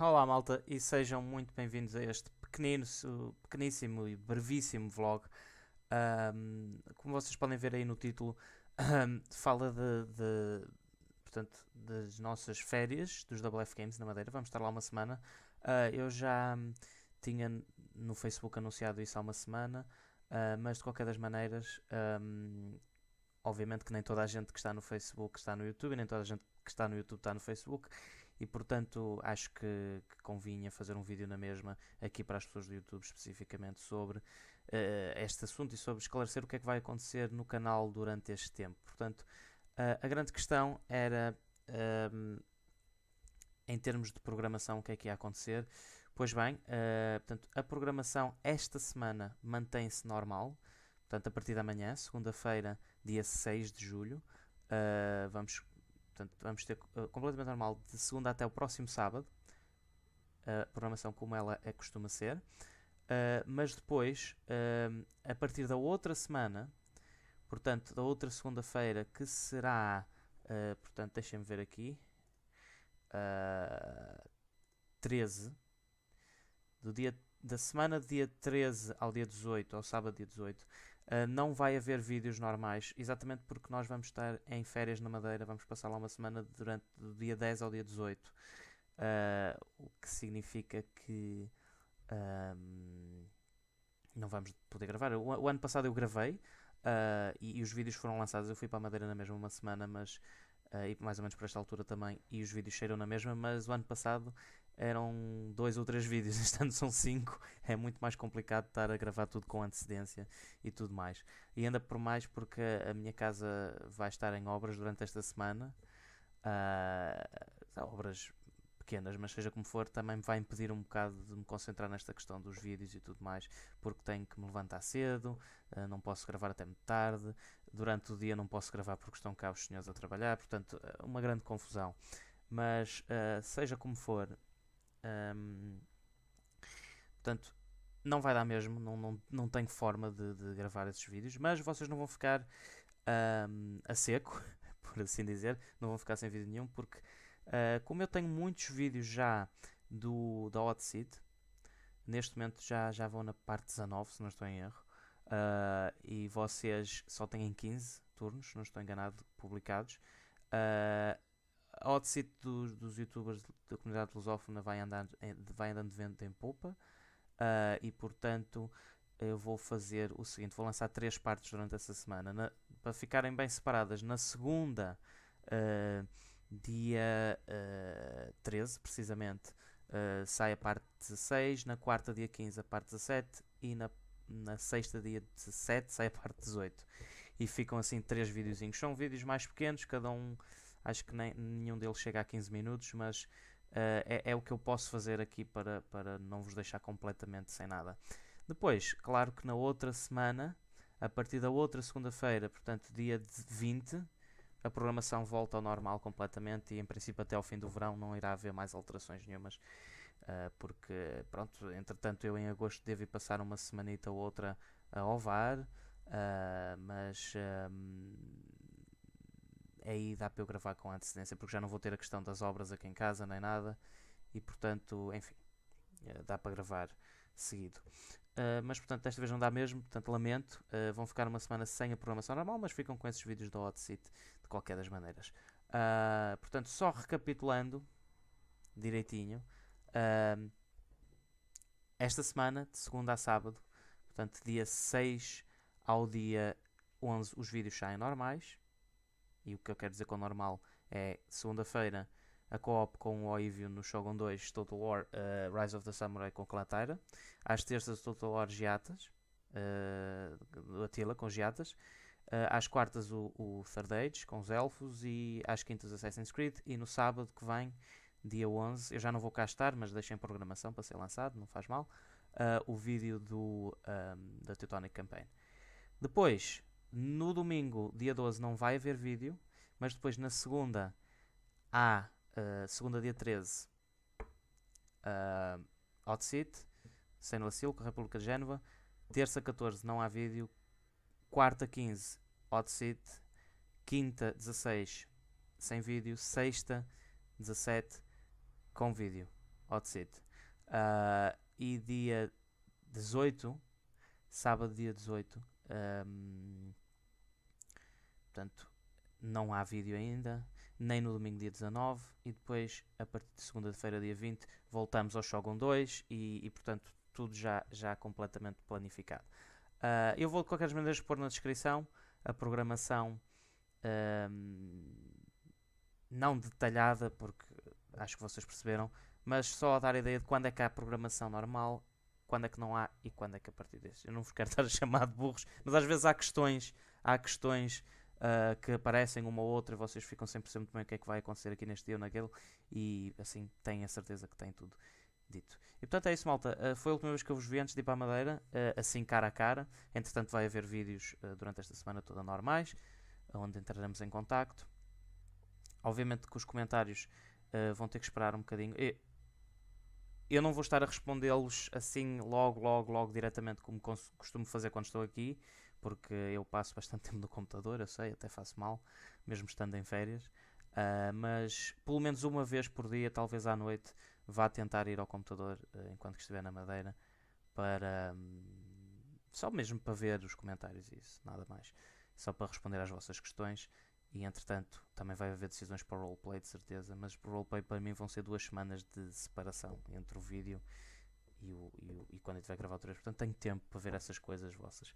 Olá malta e sejam muito bem-vindos a este pequenino, pequeníssimo e brevíssimo vlog. Um, como vocês podem ver aí no título, um, fala de, de, portanto, das nossas férias dos WF Games na Madeira. Vamos estar lá uma semana. Uh, eu já tinha no Facebook anunciado isso há uma semana, uh, mas de qualquer das maneiras, um, obviamente que nem toda a gente que está no Facebook está no YouTube, e nem toda a gente que está no YouTube está no Facebook e portanto acho que, que, convinha fazer um vídeo na mesma aqui para as pessoas do YouTube especificamente sobre uh, este assunto e sobre esclarecer o que é que vai acontecer no canal durante este tempo. Portanto, uh, a grande questão era eh, em termos de programação o que é que ia acontecer. Pois bem, uh, portanto, a programação esta semana mantém-se normal. Portanto, a partir da manhã, segunda-feira, dia 6 de julho, vamos Portanto, vamos ter uh, completamente normal de segunda até o próximo sábado. A programação como ela é costuma ser. Uh, mas depois, uh, a partir da outra semana, portanto, da outra segunda-feira, que será, uh, portanto, deixem-me ver aqui, uh, 13, do dia da semana dia 13 ao dia 18, ao sábado dia 18, uh, ah, não vai haver vídeos normais, exatamente porque nós vamos estar em férias na Madeira, vamos passar lá uma semana durante do dia 10 ao dia 18, uh, ah, o que significa que não vamos poder gravar. O, o ano passado eu gravei ah, e, e, os vídeos foram lançados, eu fui para a Madeira na mesma uma semana, mas. Uh, e mais ou menos por esta altura também, e os vídeos saíram na mesma, mas o ano passado eram dois ou três vídeos, este ano são cinco, é muito mais complicado estar a gravar tudo com antecedência e tudo mais. E ainda por mais porque a minha casa vai estar em obras durante esta semana, uh, obras pequenas, mas seja como for, também me vai impedir um bocado de me concentrar nesta questão dos vídeos e tudo mais, porque tenho que me levantar cedo, uh, não posso gravar até muito tarde, durante o dia não posso gravar porque estão cá os senhores a trabalhar, portanto, ah, uma grande confusão. Mas uh, seja como for, um, portanto, não vai dar mesmo, não, não, não tenho forma de, de gravar esses vídeos, mas vocês não vão ficar um, a seco, por assim dizer, não vão ficar sem vídeo nenhum, porque uh, como eu tenho muitos vídeos já do, da Hot Seat, neste momento já, já vão na parte 19, se não estou em erro, uh, e vocês só têm 15 turnos, se não estou enganado, publicados. Uh, a odissite dos, dos youtubers da comunidade lusófona vai andando, eh, vai andando de vento em popa uh, e portanto eu vou fazer o seguinte, vou lançar três partes durante essa semana, na, para ficarem bem separadas. Na segunda, uh, dia uh, ah, 13, precisamente, uh, sai a parte 16, na quarta, dia 15, a parte 17 e na, na sexta, dia 17, sai a parte 18. E ficam assim três videozinhos. São vídeos mais pequenos, cada um acho que nem, nenhum deles chega a 15 minutos, mas uh, é, é, o que eu posso fazer aqui para, para não vos deixar completamente sem nada. Depois, claro que na outra semana, a partir da outra segunda-feira, portanto dia 20, a programação volta ao normal completamente e em princípio até ao fim do verão não irá haver mais alterações nenhumas. Uh, porque, pronto, entretanto eu em agosto devo ir passar uma semanita ou outra a ovar, uh, mas ehm, aí dá para eu gravar com antecedência, porque já não vou ter a questão das obras aqui em casa nem nada, e portanto, enfim, eh, dá para gravar seguido. Uh, mas portanto, desta vez não dá mesmo, portanto, lamento. Uh, vão ficar uma semana sem a programação normal, mas ficam com esses vídeos da Hot Seat de qualquer das maneiras. Uh, portanto, só recapitulando direitinho, esta semana, de segunda a sábado, portanto, dia 6 ao dia 11, os vídeos saem normais. E o que eu quero dizer com normal é segunda-feira a co-op com o Oivio no Shogun 2 Total War uh, Rise of the Samurai com Clatara, Às terças Total War Giatas, uh, eh, Atila com Giatas. Uh, eh, às quartas o, o Third Age com os Elfos e às quintas Assassin's Creed. E no sábado que vem, dia 11, eu já não vou cá estar, mas deixei em programação para ser lançado, não faz mal, uh, o vídeo do, um, ehm, da Teutonic Campaign. Depois, no domingo, dia 12, não vai haver vídeo, mas depois na segunda há, uh, segunda dia 13, uh, eh, Hot Seat, Senna Lacilco, República de Génova. Terça 14 não há vídeo. Quarta 15, Hot Seat. Quinta 16, sem vídeo. Sexta 17, com vídeo. Hot Seat. Uh, e dia 18, sábado dia 18, um, ehm, Portanto, não há vídeo ainda, nem no domingo dia 19, e depois, a partir de segunda-feira, dia 20, voltamos ao Shogun 2 e, e portanto, tudo já, já completamente planificado. Uh, eu vou de qualquer maneira pôr na descrição a programação não detalhada, porque acho que vocês perceberam, mas só a dar a ideia de quando é que há programação normal, quando é que não há e quando é que a partir deste. Eu não vos quero estar a chamar de burros, mas às vezes há questões, há questões uh, que aparecem uma ou outra, vocês ficam sempre sempre bem o que é que vai acontecer aqui neste dia ou naquele, e assim têm a certeza que têm tudo dito. E portanto é isso, malta. Uh, foi a última vez que eu vos vi antes de ir para a Madeira, uh, assim cara a cara. Entretanto, vai haver vídeos uh, durante esta semana toda normais, onde entraremos em contacto. Obviamente que os comentários vão ter que esperar um bocadinho. E eu não vou estar a respondê-los assim logo, logo, logo diretamente, como costumo fazer quando estou aqui porque eu passo bastante tempo no computador, eu sei, até faço mal, mesmo estando em férias. Uh, mas pelo menos uma vez por dia, talvez à noite, vá tentar ir ao computador uh, enquanto estiver na Madeira para um, só mesmo para ver os comentários e isso, nada mais. Só para responder às vossas questões. E entretanto, também vai haver decisões para o roleplay, de certeza. Mas para o roleplay, para mim, vão ser duas semanas de separação entre o vídeo e, o, e, o, e quando eu tiver gravado outra vez. Portanto, tenho tempo para ver essas coisas vossas.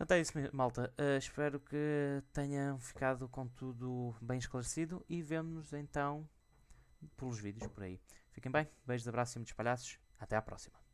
Portanto, é isso malta. Uh, espero que tenham ficado com tudo bem esclarecido e vemos nos então pelos vídeos por aí. Fiquem bem, beijos, abraços e muitos palhaços. Até à próxima.